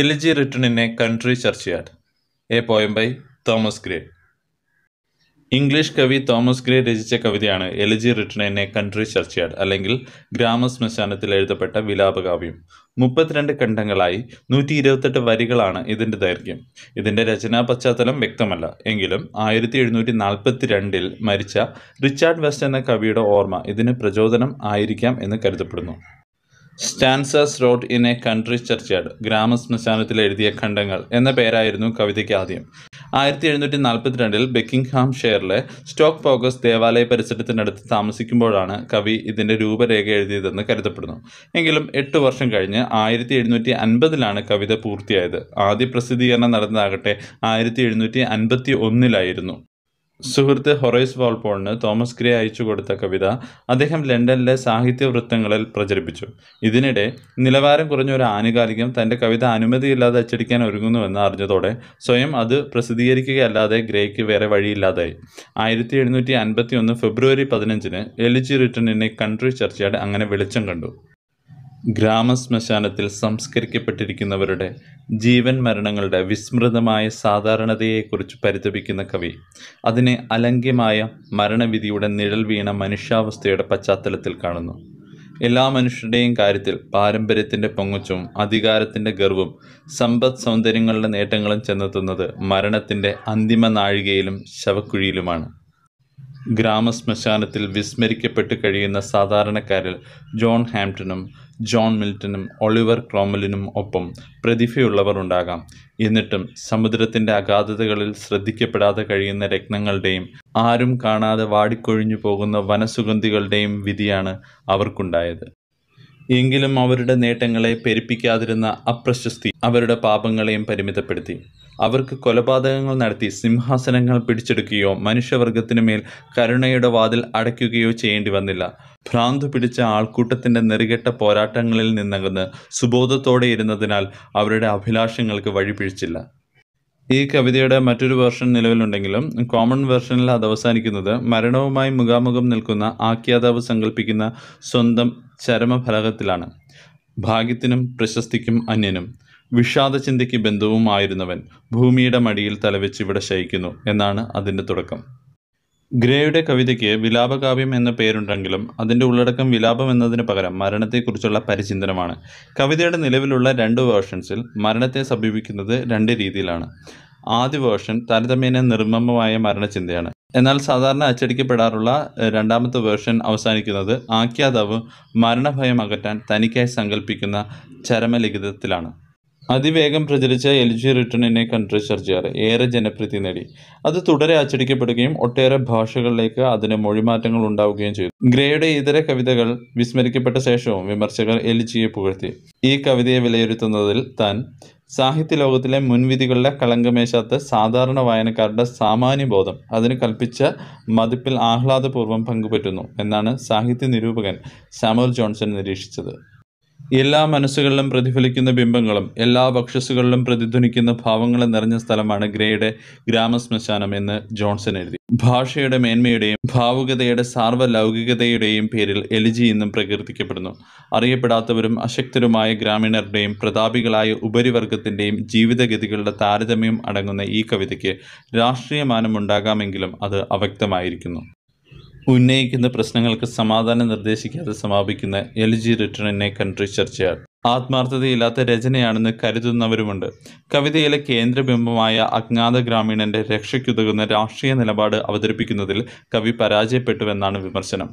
elegy written in a country churchyard a poem by Thomas Gray English കവി Thomas Gray രചിച്ച കവിതയാണ് elegy written in a country churchyard അല്ലെങ്കിൽ ശ്മശാനത്തിൽ എഴുതപ്പെട്ട വിലാപകാവ്യം മുപ്പത്തിരണ്ട് ഖണ്ഡങ്ങളായി നൂറ്റി ഇരുപത്തെട്ട് വരികളാണ് ഇതിൻ്റെ ദൈർഘ്യം ഇതിൻ്റെ രചനാ പശ്ചാത്തലം വ്യക്തമല്ല എങ്കിലും ആയിരത്തി എഴുന്നൂറ്റി നാൽപ്പത്തി രണ്ടിൽ മരിച്ച റിച്ചാർഡ് വെസ്റ്റ് എന്ന കവിയുടെ ഓർമ്മ ഇതിന് പ്രചോദനം ആയിരിക്കാം എന്ന് കരുതപ്പെടുന്നു stanzas wrote in a country ഗ്രാമ ഗ്രാമശ്മശാനത്തിൽ എഴുതിയ ഖണ്ഡങ്ങൾ എന്ന പേരായിരുന്നു കവിതയ്ക്ക് ആദ്യം ആയിരത്തി എഴുന്നൂറ്റി നാൽപ്പത്തിരണ്ടിൽ ബെക്കിംഗ്ഹാം ഷെയറിലെ സ്റ്റോക്ക് പോഗസ് ദേവാലയ പരിസരത്തിനടുത്ത് താമസിക്കുമ്പോഴാണ് കവി ഇതിൻ്റെ രൂപരേഖ എഴുതിയതെന്ന് കരുതപ്പെടുന്നു എങ്കിലും എട്ട് വർഷം കഴിഞ്ഞ് ആയിരത്തി എഴുന്നൂറ്റി അൻപതിലാണ് കവിത പൂർത്തിയായത് ആദ്യ പ്രസിദ്ധീകരണം നടന്നതാകട്ടെ ആയിരത്തി എഴുന്നൂറ്റി അൻപത്തി ഒന്നിലായിരുന്നു സുഹൃത്ത് ഹൊറൈസ് വാൾപോളിന് തോമസ് ഗ്രേ അയച്ചു കൊടുത്ത കവിത അദ്ദേഹം ലണ്ടനിലെ സാഹിത്യ വൃത്തങ്ങളിൽ പ്രചരിപ്പിച്ചു ഇതിനിടെ നിലവാരം കുറഞ്ഞ ഒരു ആനുകാലികം തൻ്റെ കവിത അനുമതിയില്ലാതെ അച്ചടിക്കാൻ ഒരുങ്ങുന്നുവെന്ന് അറിഞ്ഞതോടെ സ്വയം അത് പ്രസിദ്ധീകരിക്കുകയല്ലാതെ ഗ്രേക്ക് വേറെ വഴിയില്ലാതായി ആയിരത്തി എഴുന്നൂറ്റി അൻപത്തി ഒന്ന് ഫെബ്രുവരി പതിനഞ്ചിന് elegy written in a country churchyard അങ്ങനെ വെളിച്ചം കണ്ടു ഗ്രാമശ്മശാനത്തിൽ സംസ്കരിക്കപ്പെട്ടിരിക്കുന്നവരുടെ ജീവൻ മരണങ്ങളുടെ വിസ്മൃതമായ സാധാരണതയെക്കുറിച്ച് പരിതപിക്കുന്ന കവി അതിനെ അലങ്കിയമായ മരണവിധിയുടെ നിഴൽ വീണ മനുഷ്യാവസ്ഥയുടെ പശ്ചാത്തലത്തിൽ കാണുന്നു എല്ലാ മനുഷ്യരുടെയും കാര്യത്തിൽ പാരമ്പര്യത്തിൻ്റെ പൊങ്ങുച്ചും അധികാരത്തിൻ്റെ ഗർവും സമ്പദ് സൗന്ദര്യങ്ങളുടെ നേട്ടങ്ങളും ചെന്നെത്തുന്നത് മരണത്തിൻ്റെ അന്തിമ നാഴികയിലും ശവക്കുഴിയിലുമാണ് ഗ്രാമശ്മശാനത്തിൽ വിസ്മരിക്കപ്പെട്ട് കഴിയുന്ന സാധാരണക്കാരിൽ ജോൺ ഹാംപ്ടനും ജോൺ മിൽട്ടനും ഒളിവർ ക്രോമലിനും ഒപ്പം പ്രതിഭയുള്ളവർ ഉണ്ടാകാം എന്നിട്ടും സമുദ്രത്തിൻ്റെ അഗാധതകളിൽ ശ്രദ്ധിക്കപ്പെടാതെ കഴിയുന്ന രത്നങ്ങളുടെയും ആരും കാണാതെ വാടിക്കൊഴിഞ്ഞു പോകുന്ന വനസുഗന്ധികളുടെയും വിധിയാണ് അവർക്കുണ്ടായത് എങ്കിലും അവരുടെ നേട്ടങ്ങളെ പെരുപ്പിക്കാതിരുന്ന അപ്രശസ്തി അവരുടെ പാപങ്ങളെയും പരിമിതപ്പെടുത്തി അവർക്ക് കൊലപാതകങ്ങൾ നടത്തി സിംഹാസനങ്ങൾ പിടിച്ചെടുക്കുകയോ മനുഷ്യവർഗത്തിനു മേൽ കരുണയുടെ വാതിൽ അടയ്ക്കുകയോ ചെയ്യേണ്ടി വന്നില്ല ഭ്രാന്ത് പിടിച്ച ആൾക്കൂട്ടത്തിൻ്റെ നെറുകെട്ട പോരാട്ടങ്ങളിൽ നിന്നകന്ന് സുബോധത്തോടെ ഇരുന്നതിനാൽ അവരുടെ അഭിലാഷങ്ങൾക്ക് വഴിപിഴിച്ചില്ല ഈ കവിതയുടെ മറ്റൊരു വേർഷൻ നിലവിലുണ്ടെങ്കിലും കോമൺ വേർഷനിൽ അത് അവസാനിക്കുന്നത് മരണവുമായി മുഖാമുഖം നിൽക്കുന്ന ആഖ്യാതാവ് സങ്കല്പിക്കുന്ന സ്വന്തം ചരമഫലകത്തിലാണ് ഭാഗ്യത്തിനും പ്രശസ്തിക്കും അന്യനും വിഷാദ ചിന്തയ്ക്ക് ഭൂമിയുടെ മടിയിൽ തലവെച്ച് ഇവിടെ ശയിക്കുന്നു എന്നാണ് അതിൻ്റെ തുടക്കം ഗ്രേയുടെ കവിതയ്ക്ക് വിലാപകാവ്യം എന്ന പേരുണ്ടെങ്കിലും അതിൻ്റെ ഉള്ളടക്കം വിലാപം എന്നതിന് പകരം മരണത്തെക്കുറിച്ചുള്ള പരിചിന്തനമാണ് കവിതയുടെ നിലവിലുള്ള രണ്ട് വേർഷൻസിൽ മരണത്തെ സമീപിക്കുന്നത് രണ്ട് രീതിയിലാണ് ആദ്യ വേർഷൻ താരതമ്യേന നിർമ്മമമായ മരണചിന്തയാണ് എന്നാൽ സാധാരണ അച്ചടിക്കപ്പെടാറുള്ള രണ്ടാമത്തെ വേർഷൻ അവസാനിക്കുന്നത് ആഖ്യാതാവ് മരണഭയം അകറ്റാൻ തനിക്കായി സങ്കല്പിക്കുന്ന ചരമലിഖിതത്തിലാണ് അതിവേഗം പ്രചരിച്ച എൽ ജി റിട്ടണിനെ കൺട്രി ചർച്ചയാർ ഏറെ ജനപ്രീതി നേടി അത് തുടരെ അച്ചടിക്കപ്പെടുകയും ഒട്ടേറെ ഭാഷകളിലേക്ക് അതിന് മൊഴിമാറ്റങ്ങൾ ഉണ്ടാവുകയും ചെയ്തു ഗ്രേയുടെ ഇതര കവിതകൾ വിസ്മരിക്കപ്പെട്ട ശേഷവും വിമർശകർ എൽ ജിയെ പുകഴ്ത്തി ഈ കവിതയെ വിലയിരുത്തുന്നതിൽ താൻ സാഹിത്യ ലോകത്തിലെ മുൻവിധികളുടെ കളങ്കമേശാത്ത സാധാരണ വായനക്കാരുടെ സാമാന്യബോധം അതിന് കൽപ്പിച്ച മതിപ്പിൽ ആഹ്ലാദപൂർവ്വം പങ്കുപറ്റുന്നു എന്നാണ് സാഹിത്യ നിരൂപകൻ സാമുവൽ ജോൺസൺ നിരീക്ഷിച്ചത് എല്ലാ മനസ്സുകളിലും പ്രതിഫലിക്കുന്ന ബിംബങ്ങളും എല്ലാ ബക്ഷസുകളിലും പ്രതിധ്വനിക്കുന്ന ഭാവങ്ങളും നിറഞ്ഞ സ്ഥലമാണ് ഗ്രേയുടെ ഗ്രാമശ്മശാനം എന്ന് ജോൺസൺ എഴുതി ഭാഷയുടെ മേന്മയുടെയും ഭാവുകതയുടെ സാർവലൗകികതയുടെയും പേരിൽ എലിജി എന്നും പ്രകീർത്തിക്കപ്പെടുന്നു അറിയപ്പെടാത്തവരും അശക്തരുമായ ഗ്രാമീണരുടെയും പ്രതാപികളായ ഉപരിവർഗത്തിൻ്റെയും ജീവിതഗതികളുടെ താരതമ്യം അടങ്ങുന്ന ഈ കവിതയ്ക്ക് രാഷ്ട്രീയമാനമുണ്ടാകാമെങ്കിലും അത് അവ്യക്തമായിരിക്കുന്നു ഉന്നയിക്കുന്ന പ്രശ്നങ്ങൾക്ക് സമാധാനം നിർദ്ദേശിക്കാതെ സമാപിക്കുന്ന എൽ ജി റിട്ടേണിനെ കൺട്രി ചർച്ചയാൾ ആത്മാർത്ഥതയില്ലാത്ത രചനയാണെന്ന് കരുതുന്നവരുമുണ്ട് കവിതയിലെ കേന്ദ്രബിംബമായ അജ്ഞാത ഗ്രാമീണന്റെ രക്ഷയ്ക്കുതകുന്ന രാഷ്ട്രീയ നിലപാട് അവതരിപ്പിക്കുന്നതിൽ കവി പരാജയപ്പെട്ടുവെന്നാണ് വിമർശനം